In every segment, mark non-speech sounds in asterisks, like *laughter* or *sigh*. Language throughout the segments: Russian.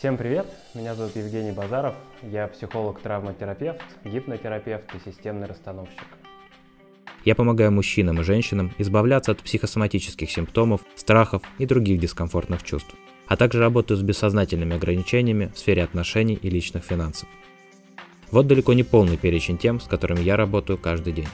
Всем привет! Меня зовут Евгений Базаров. Я психолог-травматерапевт, гипнотерапевт и системный расстановщик. Я помогаю мужчинам и женщинам избавляться от психосоматических симптомов, страхов и других дискомфортных чувств, а также работаю с бессознательными ограничениями в сфере отношений и личных финансов. Вот далеко не полный перечень тем, с которыми я работаю каждый день.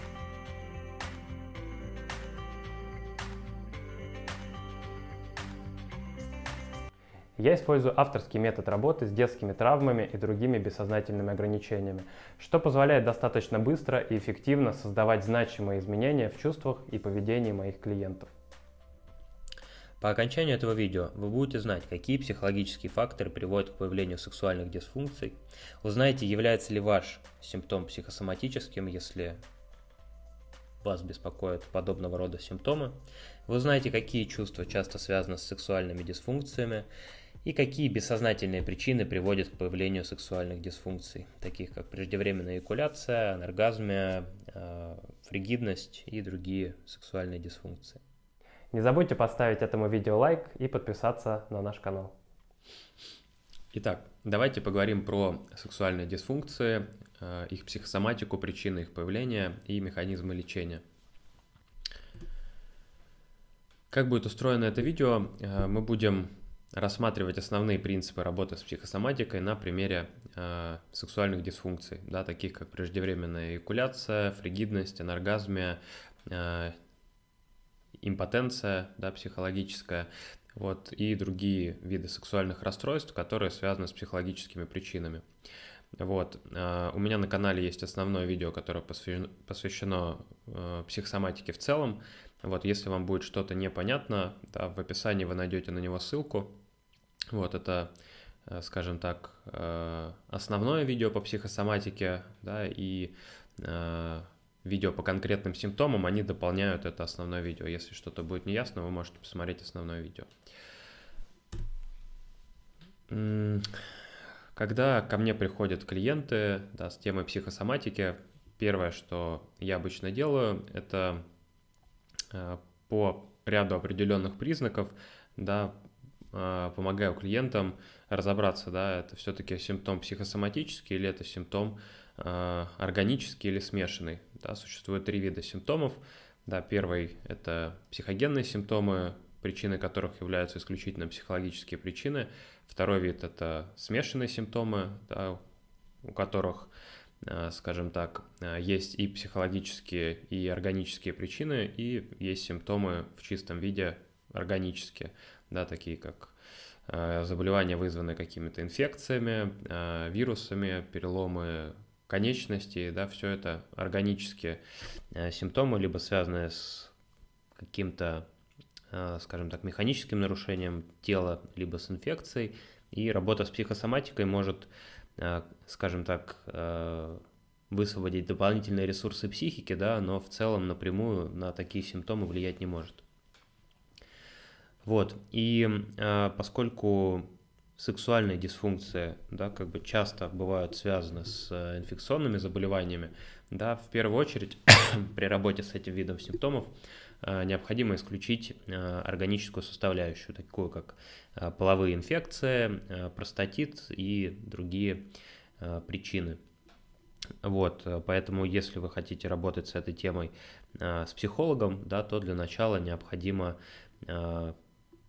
Я использую авторский метод работы с детскими травмами и другими бессознательными ограничениями, что позволяет достаточно быстро и эффективно создавать значимые изменения в чувствах и поведении моих клиентов. По окончанию этого видео вы будете знать, какие психологические факторы приводят к появлению сексуальных дисфункций, узнаете, является ли ваш симптом психосоматическим, если вас беспокоят подобного рода симптомы, вы узнаете, какие чувства часто связаны с сексуальными дисфункциями и какие бессознательные причины приводят к появлению сексуальных дисфункций, таких как преждевременная экуляция, анаргазмия, э, фригидность и другие сексуальные дисфункции. Не забудьте поставить этому видео лайк и подписаться на наш канал. Итак, давайте поговорим про сексуальные дисфункции, э, их психосоматику, причины их появления и механизмы лечения. Как будет устроено это видео, э, мы будем рассматривать основные принципы работы с психосоматикой на примере э, сексуальных дисфункций, да, таких как преждевременная эякуляция, фригидность, анаргазмия, э, импотенция да, психологическая вот, и другие виды сексуальных расстройств, которые связаны с психологическими причинами. Вот. Э, у меня на канале есть основное видео, которое посвящено, посвящено э, психосоматике в целом. Вот, если вам будет что-то непонятно, да, в описании вы найдете на него ссылку. Вот, это, э, скажем так, э, основное видео по психосоматике, да, и э, видео по конкретным симптомам, они дополняют это основное видео. Если что-то будет неясно, вы можете посмотреть основное видео. Когда ко мне приходят клиенты да, с темой психосоматики, первое, что я обычно делаю, это Э, по ряду определенных признаков, да, э, помогаю клиентам разобраться, да, это все-таки симптом психосоматический или это симптом э, органический или смешанный. Да, существует три вида симптомов. Да, первый – это психогенные симптомы, причины которых являются исключительно психологические причины. Второй вид – это смешанные симптомы, да, у которых Э, скажем так, э, есть и психологические, и органические причины, и есть симптомы в чистом виде органические, да, такие как э, заболевания, вызванные какими-то инфекциями, вирусами, переломы конечностей, да, все это органические симптомы, либо связанные с каким-то, скажем так, механическим нарушением тела, либо с инфекцией, и работа с психосоматикой может Э, скажем так, э, высвободить дополнительные ресурсы психики, да, но в целом напрямую на такие симптомы влиять не может. Вот, и э, поскольку сексуальные дисфункции, да, как бы часто бывают связаны с инфекционными заболеваниями, да, в первую очередь *coughs* при работе с этим видом симптомов Э, необходимо исключить э, органическую составляющую, такую как э, половые инфекции, простатит и другие причины. Вот, поэтому если вы хотите работать с этой темой с психологом, да, то для начала необходимо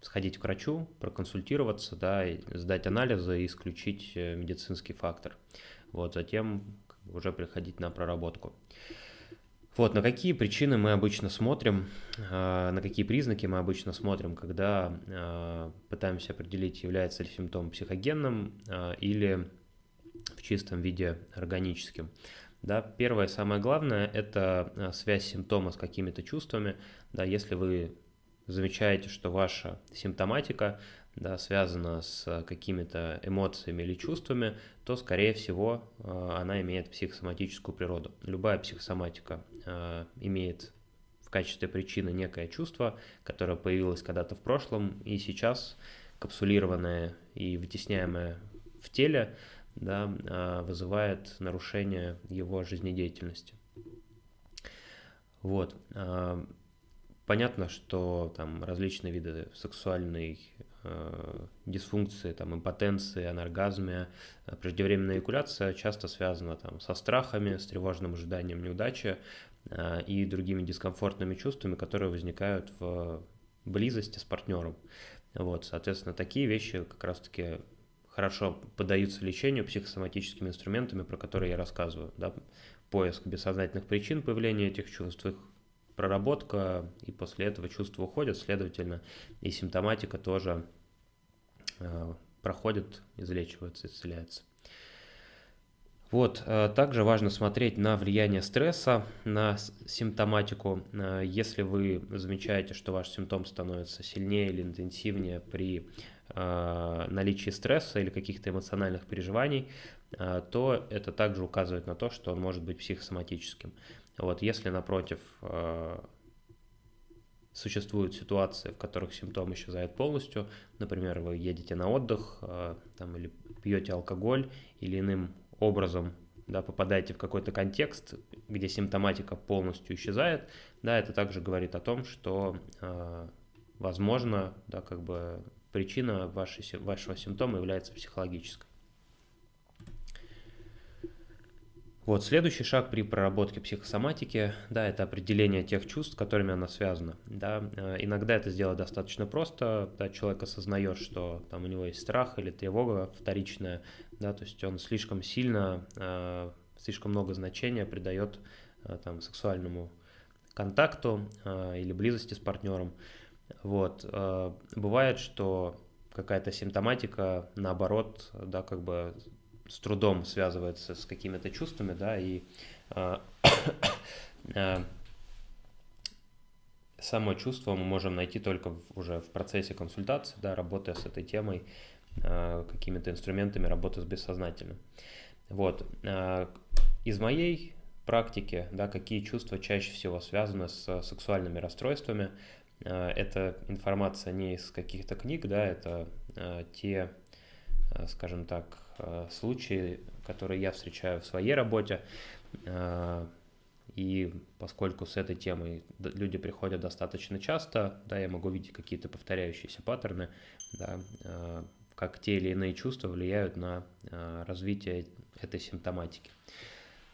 сходить к врачу, проконсультироваться, да, сдать анализы и исключить медицинский фактор. Вот, затем уже приходить на проработку. Вот, на какие причины мы обычно смотрим, а, на какие признаки мы обычно смотрим, когда а, пытаемся определить, является ли симптом психогенным а, или в чистом виде органическим. Да, первое, самое главное, это связь симптома с какими-то чувствами. Да, если вы замечаете, что ваша симптоматика да, связана с э, какими-то эмоциями или чувствами, то, скорее всего, э, она имеет психосоматическую природу. Любая психосоматика э, имеет в качестве причины некое чувство, которое появилось когда-то в прошлом и сейчас капсулированное и вытесняемое в теле, да, вызывает нарушение его жизнедеятельности. Вот. Понятно, что там различные виды сексуальной Э, дисфункции, там, импотенции, анаргазме, э, преждевременная эякуляция часто связана там, со страхами, с тревожным ожиданием неудачи э, и другими дискомфортными чувствами, которые возникают в близости с партнером. Вот, соответственно, такие вещи как раз-таки хорошо поддаются лечению психосоматическими инструментами, про которые я рассказываю. Да? Поиск бессознательных причин появления этих чувств, их проработка, и после этого чувства уходят, следовательно, и симптоматика тоже Э, проходят, излечиваются, исцеляются. Вот, э, также важно смотреть на влияние стресса, на симптоматику. Э, если вы замечаете, что ваш симптом становится сильнее или интенсивнее при наличии стресса или каких-то эмоциональных переживаний, то это также указывает на то, что он может быть психосоматическим. Вот, если напротив Существуют ситуации, в которых симптом исчезает полностью. Например, вы едете на отдых э, там, или пьете алкоголь или иным образом да, попадаете в какой-то контекст, где симптоматика полностью исчезает, да, это также говорит о том, что, э, возможно, да, как бы причина вашей, вашего симптома является психологической. Вот, следующий шаг при проработке психосоматики, да, это определение тех чувств, которыми она связана, да, э, иногда это сделать достаточно просто, да, человек осознает, что там у него есть страх или тревога вторичная, да, то есть он слишком сильно, э, слишком много значения придает э, там сексуальному контакту или близости с партнером, вот, бывает, что какая-то симптоматика, наоборот, да, как бы с трудом связывается с какими-то чувствами, да, и э, э, *coughs* само чувство мы можем найти только в, уже в процессе консультации, да, работая с этой темой, э, какими-то инструментами работы с бессознательным. Вот. Из моей практики, да, какие чувства чаще всего связаны с сексуальными расстройствами, это информация не из каких-то книг, да, это те, скажем так, Э, случаи, которые я встречаю в своей работе. Э, и поскольку с этой темой люди приходят достаточно часто, да, я могу видеть какие-то повторяющиеся паттерны, да, э, как те или иные чувства влияют на развитие этой симптоматики.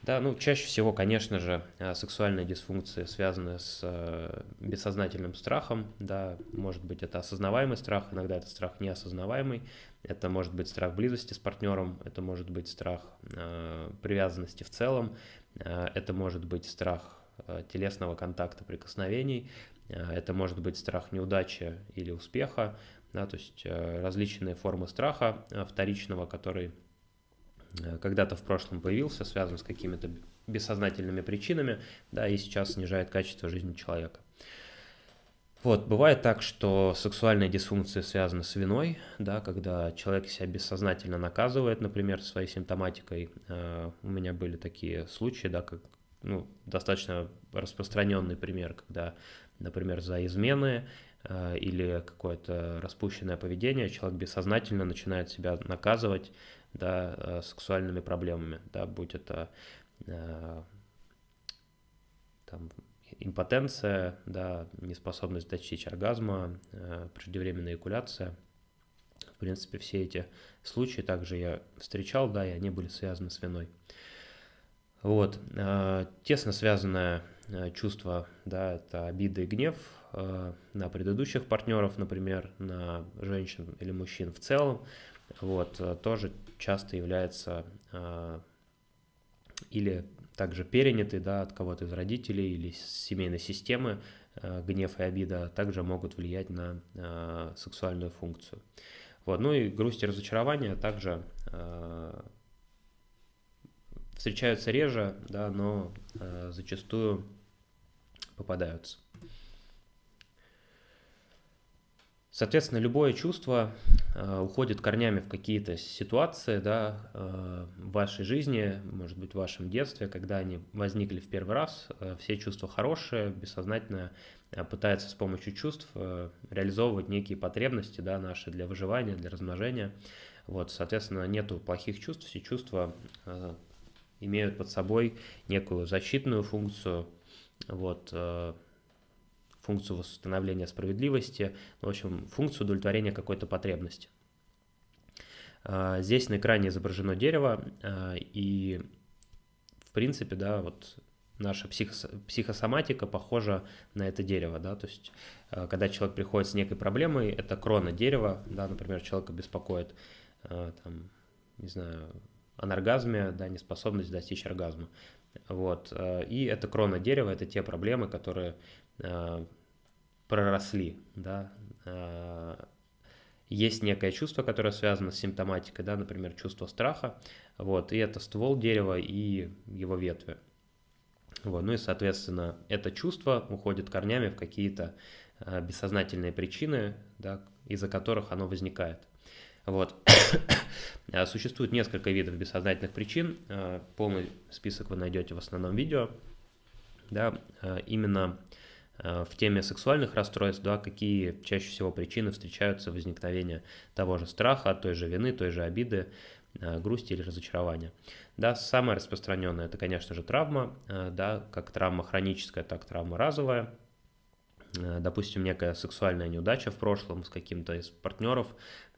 Да, ну, чаще всего, конечно же, э, сексуальная дисфункция связана с э, бессознательным страхом, да, может быть, это осознаваемый страх, иногда это страх неосознаваемый, это может быть страх близости с партнером, это может быть страх э, привязанности в целом, э, это может быть страх э, телесного контакта, прикосновений, э, это может быть страх неудачи или успеха, да, то есть различные формы страха вторичного, который Э, когда-то в прошлом появился, связан с какими-то бессознательными причинами, да, и сейчас снижает качество жизни человека. Вот, бывает так, что сексуальная дисфункция связана с виной, да, когда человек себя бессознательно наказывает, например, своей симптоматикой. Э, у меня были такие случаи, да, как ну, достаточно распространенный пример, когда, например, за измены э, или какое-то распущенное поведение человек бессознательно начинает себя наказывать, да, э, сексуальными проблемами, да, будь это э, там, импотенция, да, неспособность достичь оргазма, э, преждевременная экуляция. В принципе, все эти случаи также я встречал, да, и они были связаны с виной. Вот, тесно связанное чувство, да, это обида и гнев на предыдущих партнеров, например, на женщин или мужчин в целом, вот, тоже часто является а, или также перенятый да, от кого-то из родителей или семейной системы, а, гнев и обида а также могут влиять на сексуальную функцию. Вот. Ну и грусть и разочарование также встречаются реже, да, но зачастую попадаются. Соответственно, любое чувство э, уходит корнями в какие-то ситуации да, э, в вашей жизни, может быть, в вашем детстве, когда они возникли в первый раз. Э, все чувства хорошие, бессознательно э, пытается с помощью чувств э, реализовывать некие потребности да, наши для выживания, для размножения. Вот, соответственно, нету плохих чувств, все чувства э, имеют под собой некую защитную функцию. Вот, э, функцию восстановления справедливости, ну, в общем, функцию удовлетворения какой-то потребности. А, здесь на экране изображено дерево, а, и в принципе, да, вот наша психос психосоматика похожа на это дерево, да, то есть а, когда человек приходит с некой проблемой, это крона дерева, да, например, человека беспокоит, там, не знаю, анаргазме, да, неспособность достичь оргазма, вот, и это крона дерева, это те проблемы, которые Э, проросли, да, э, есть некое чувство, которое связано с симптоматикой, да, например, чувство страха, вот, и это ствол дерева и его ветви. Вот, ну и, соответственно, это чувство уходит корнями в какие-то э, бессознательные причины, да, из-за которых оно возникает. Вот. *coughs* А существует несколько видов бессознательных причин. Полный список вы найдете в основном видео. Да, именно Э, в теме сексуальных расстройств, да, какие чаще всего причины встречаются возникновения того же страха, той же вины, той же обиды, э, грусти или разочарования. Да, самое распространенное это, конечно же, травма, э, да, как травма хроническая, так травма разовая, допустим, некая сексуальная неудача в прошлом с каким-то из партнеров,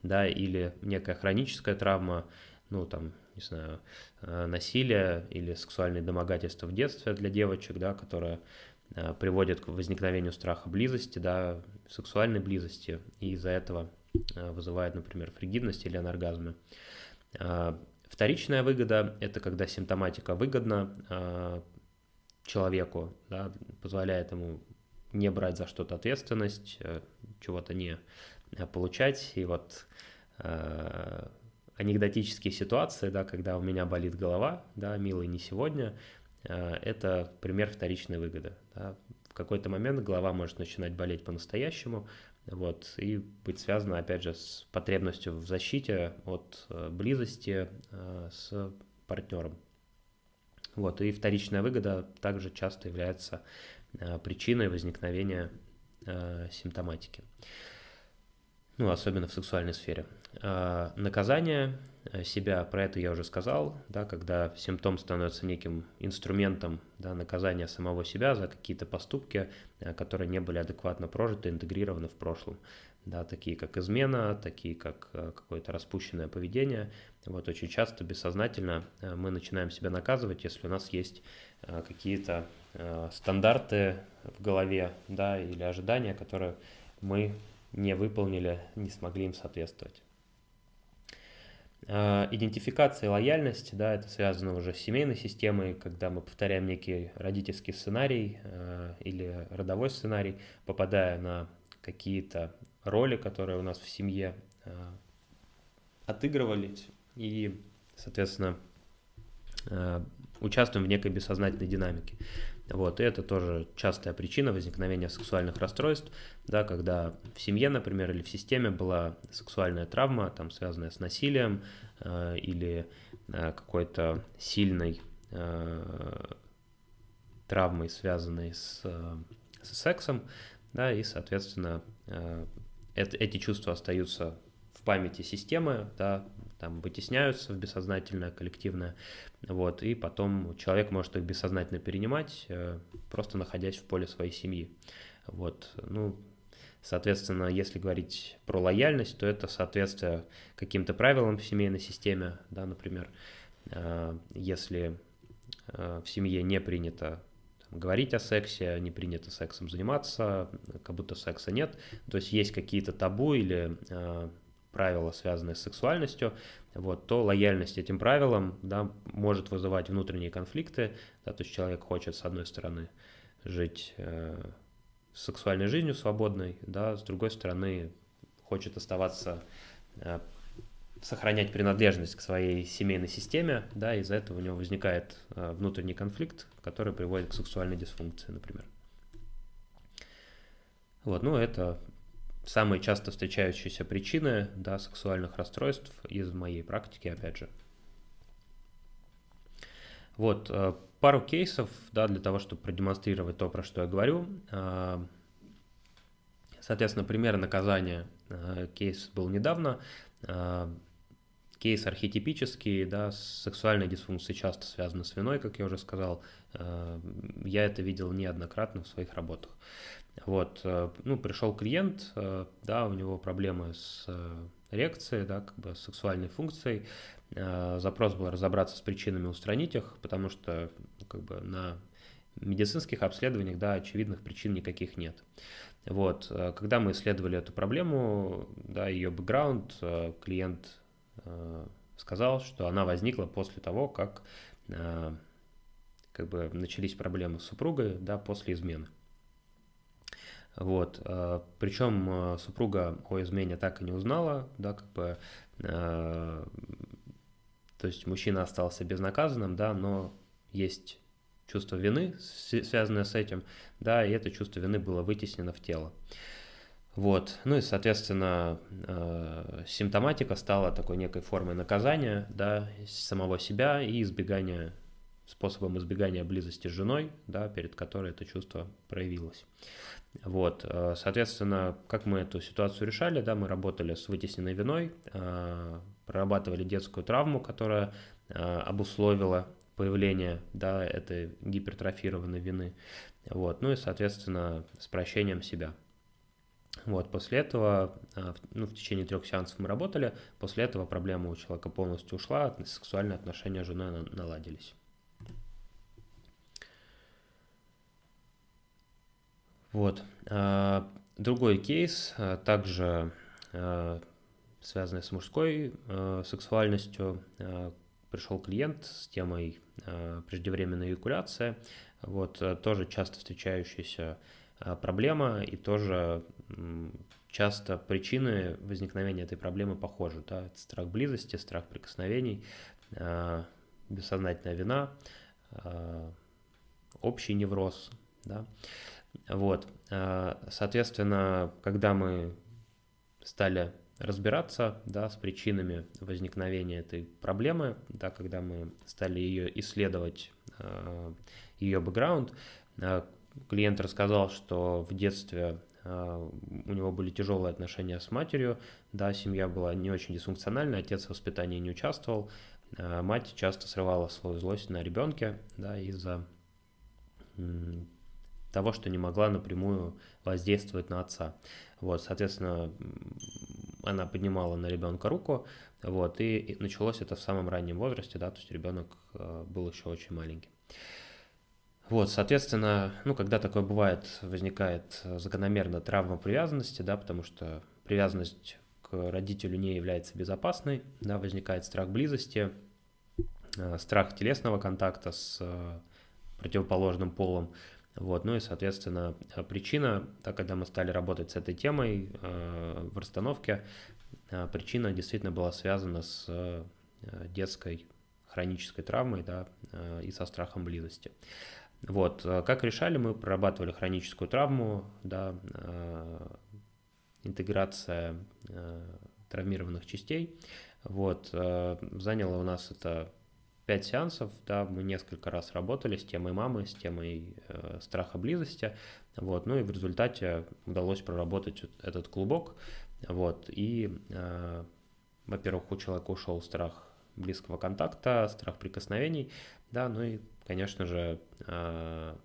да, или некая хроническая травма, ну, там, не знаю, насилие или сексуальные домогательства в детстве для девочек, да, которая Э, приводит к возникновению страха близости, да, сексуальной близости, и из-за этого э, вызывает, например, фригидность или анаргазмы. Э, вторичная выгода – это когда симптоматика выгодна человеку, да, позволяет ему не брать за что-то ответственность, чего-то не получать. И вот анекдотические ситуации, да, когда у меня болит голова, да, милый, не сегодня – Э, это пример вторичной выгоды. Да. В какой-то момент голова может начинать болеть по-настоящему, вот, и быть связана, опять же, с потребностью в защите от э, близости э, с партнером. Вот, и вторичная выгода также часто является причиной возникновения симптоматики, ну, особенно в сексуальной сфере. Наказание Э, себя, про это я уже сказал, да, когда симптом становится неким инструментом да, наказания самого себя за какие-то поступки, э, которые не были адекватно прожиты, интегрированы в прошлом. Да, такие как измена, такие как э, какое-то распущенное поведение. Вот очень часто бессознательно мы начинаем себя наказывать, если у нас есть какие-то стандарты в голове да, или ожидания, которые мы не выполнили, не смогли им соответствовать. А, идентификация лояльности, да, это связано уже с семейной системой, когда мы повторяем некий родительский сценарий а, или родовой сценарий, попадая на какие-то роли, которые у нас в семье а, отыгрывались, и, соответственно, участвуем в некой бессознательной динамике. Вот, и это тоже частая причина возникновения сексуальных расстройств, да, когда в семье, например, или в системе была сексуальная травма, там, связанная с насилием э, или э, какой-то сильной э, травмой, связанной с, э, с сексом, да, и, соответственно, э, это, эти чувства остаются в памяти системы, да, там вытесняются в бессознательное, коллективное, вот, и потом человек может их бессознательно перенимать, э, просто находясь в поле своей семьи, вот, ну, Соответственно, если говорить про лояльность, то это соответствие каким-то правилам в семейной системе, да, например, э, если э, в семье не принято говорить о сексе, не принято сексом заниматься, как будто секса нет. То есть есть какие-то табу или правила, связанные с сексуальностью, вот, то лояльность этим правилам да, может вызывать внутренние конфликты. Да, то есть человек хочет, с одной стороны, жить э, сексуальной жизнью свободной, да, с другой стороны, хочет оставаться, э, сохранять принадлежность к своей семейной системе, да, из-за этого у него возникает э, внутренний конфликт, который приводит к сексуальной дисфункции, например. Вот, ну это Самые часто встречающиеся причины да, сексуальных расстройств из моей практики, опять же. Вот, э, пару кейсов, да, для того, чтобы продемонстрировать то, про что я говорю. Э, соответственно, пример наказания. Э, кейс был недавно. Кейс архетипический, да, сексуальные дисфункции часто связаны с виной, как я уже сказал. Я это видел неоднократно в своих работах. Вот, э, ну, пришел клиент, э, да, у него проблемы с э, эрекцией, да, как бы с сексуальной функцией. Запрос был разобраться с причинами, устранить их, потому что, как бы, на медицинских обследованиях, да, очевидных причин никаких нет. Вот, когда мы исследовали эту проблему, да, ее бэкграунд, клиент сказал, что она возникла после того, как как бы начались проблемы с супругой, да, после измены. Вот. Э, Причем э, супруга о измене так и не узнала, да, как бы, э, то есть мужчина остался безнаказанным, да, но есть чувство вины, связанное с этим, да, и это чувство вины было вытеснено в тело. Вот. Ну и, соответственно, симптоматика стала такой некой формой наказания, да, самого себя и избегания, способом избегания близости с женой, да, перед которой это чувство проявилось. Вот, э, соответственно, как мы эту ситуацию решали, да, мы работали с вытесненной виной, э, прорабатывали детскую травму, которая э, обусловила появление, да, этой гипертрофированной вины, вот, ну и, соответственно, с прощением себя. Вот, после этого, ну, в течение трех сеансов мы работали, после этого проблема у человека полностью ушла, сексуальные отношения с женой наладились. Вот. А, другой кейс, а, также а, связанный с мужской сексуальностью, пришел клиент с темой преждевременная эякуляция, вот, тоже часто встречающаяся проблема и тоже часто причины возникновения этой проблемы похожи. Да? Это страх близости, страх прикосновений, бессознательная вина, общий невроз. Да? Вот. Э, соответственно, когда мы стали разбираться да, с причинами возникновения этой проблемы, да, когда мы стали ее исследовать, э, ее бэкграунд, э, клиент рассказал, что в детстве у него были тяжелые отношения с матерью, да, семья была не очень дисфункциональна, отец в воспитании не участвовал, мать часто срывала свою злость на ребенке, да, из-за того, что не могла напрямую воздействовать на отца. Вот, соответственно, она поднимала на ребенка руку, вот, и, началось это в самом раннем возрасте, да, то есть ребенок э, был еще очень маленький. Вот, соответственно, ну, когда такое бывает, возникает э, закономерно травма привязанности, да, потому что привязанность к родителю не является безопасной, да, возникает страх близости, э, страх телесного контакта с противоположным полом, вот, ну и, соответственно, э, причина, так когда мы стали работать с этой темой э, в расстановке, э, причина действительно была связана с э, детской хронической травмой да, э, и со страхом близости. Вот, э, как решали, мы прорабатывали хроническую травму, да, э, интеграция э, травмированных частей. Вот, э, заняло у нас это 5 сеансов, да, мы несколько раз работали с темой мамы, с темой э, страха близости, вот, ну и в результате удалось проработать этот клубок, вот, и, э, во-первых, у человека ушел страх близкого контакта, страх прикосновений, да, ну и, конечно же, э,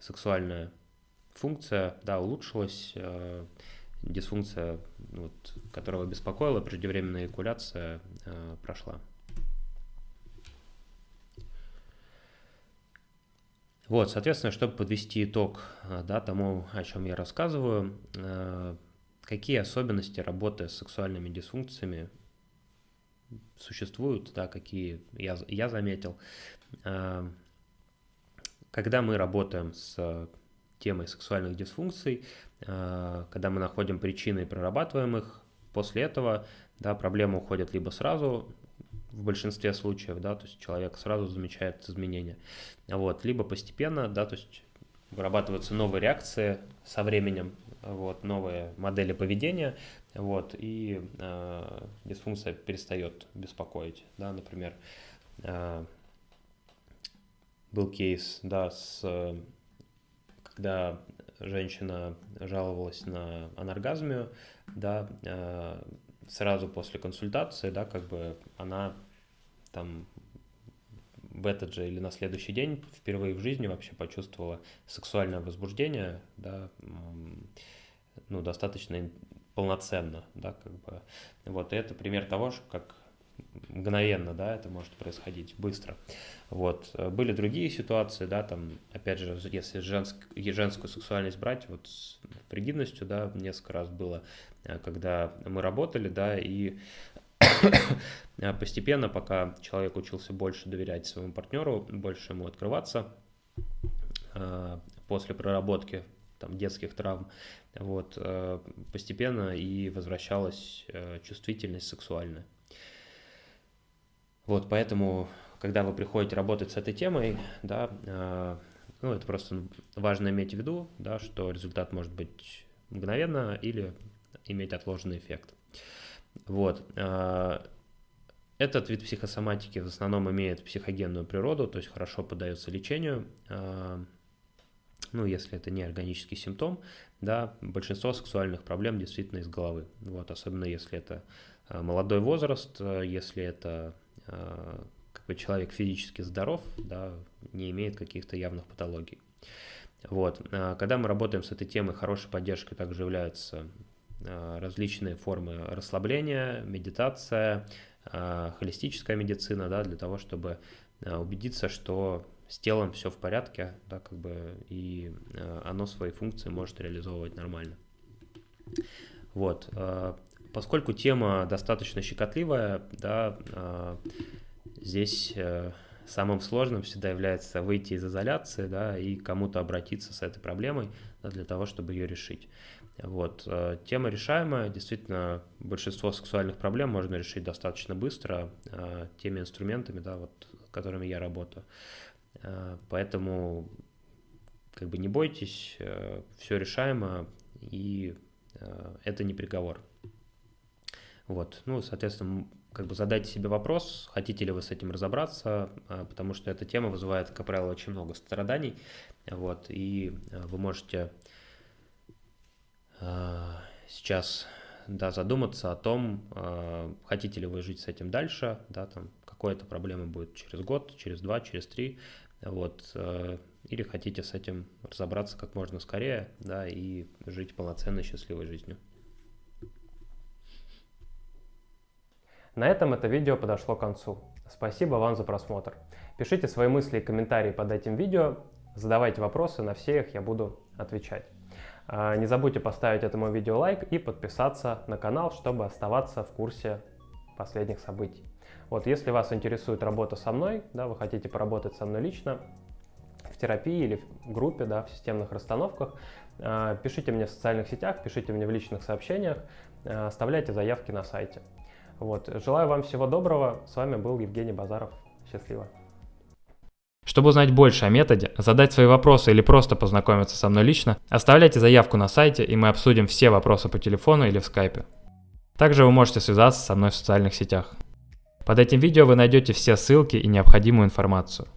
сексуальная функция, да, улучшилась, э, дисфункция, вот, которого беспокоила, преждевременная экуляция э, прошла. Вот, соответственно, чтобы подвести итог э, да, тому, о чем я рассказываю, э, какие особенности работы с сексуальными дисфункциями существуют, да, какие я, я заметил. Э, когда мы работаем с темой сексуальных дисфункций, когда мы находим причины и прорабатываем их, после этого да, проблемы уходят либо сразу, в большинстве случаев, да, то есть человек сразу замечает изменения. Вот, либо постепенно, да, то есть вырабатываются новые реакции со временем, вот, новые модели поведения, вот, и э, дисфункция перестает беспокоить, да, например, э, был кейс, да, с, когда женщина жаловалась на анаргазмию, да, э, сразу после консультации, да, как бы она там в этот же или на следующий день впервые в жизни вообще почувствовала сексуальное возбуждение, да, ну, достаточно полноценно, да, как бы. Вот, и это пример того, что как мгновенно, да, это может происходить быстро. Вот. Э, были другие ситуации, да, там, опять же, если женск, женскую сексуальность брать, вот с фригидностью, да, несколько раз было, э, когда мы работали, да, и а постепенно, пока человек учился больше доверять своему партнеру, больше ему открываться, а, после проработки там, детских травм, вот, а, постепенно и возвращалась э, чувствительность сексуальная. Вот, поэтому, когда вы приходите работать с этой темой, да, ну, это просто важно иметь в виду, да, что результат может быть мгновенно или иметь отложенный эффект. Вот. Э, этот вид психосоматики в основном имеет психогенную природу, то есть хорошо поддается лечению, э, ну, если это не органический симптом, да, большинство сексуальных проблем действительно из головы, вот, особенно если это э, молодой возраст, если это как бы человек физически здоров, да, не имеет каких-то явных патологий. Вот. Когда мы работаем с этой темой, хорошей поддержкой также являются Э, различные формы расслабления, медитация, э, холистическая медицина, да, для того, чтобы э, убедиться, что с телом все в порядке, да, как бы, и оно свои функции может реализовывать нормально. Вот, поскольку тема достаточно щекотливая, да, здесь самым сложным всегда является выйти из изоляции, да, и кому-то обратиться с этой проблемой да, для того, чтобы ее решить. Вот. Э, тема решаемая. Действительно, большинство сексуальных проблем можно решить достаточно быстро э, теми инструментами, да, вот, которыми я работаю. Э, поэтому как бы не бойтесь, все решаемо, и это не приговор. Вот, ну, соответственно, как бы задайте себе вопрос, хотите ли вы с этим разобраться, потому что эта тема вызывает, как правило, очень много страданий, вот, и вы можете сейчас да, задуматься о том, э, хотите ли вы жить с этим дальше, да, там какая то проблема будет через год, через два, через три, вот, э, или хотите с этим разобраться как можно скорее, да, и жить полноценной счастливой жизнью. На этом это видео подошло к концу. Спасибо вам за просмотр. Пишите свои мысли и комментарии под этим видео, задавайте вопросы, на все их я буду отвечать. А, не забудьте поставить этому видео лайк и подписаться на канал, чтобы оставаться в курсе последних событий. Вот, если вас интересует работа со мной, да, вы хотите поработать со мной лично, в терапии или в группе, да, в системных расстановках, а, пишите мне в социальных сетях, пишите мне в личных сообщениях, а, оставляйте заявки на сайте. Вот. Желаю вам всего доброго. С вами был Евгений Базаров. Счастливо. Чтобы узнать больше о методе, задать свои вопросы или просто познакомиться со мной лично, оставляйте заявку на сайте, и мы обсудим все вопросы по телефону или в скайпе. Также вы можете связаться со мной в социальных сетях. Под этим видео вы найдете все ссылки и необходимую информацию.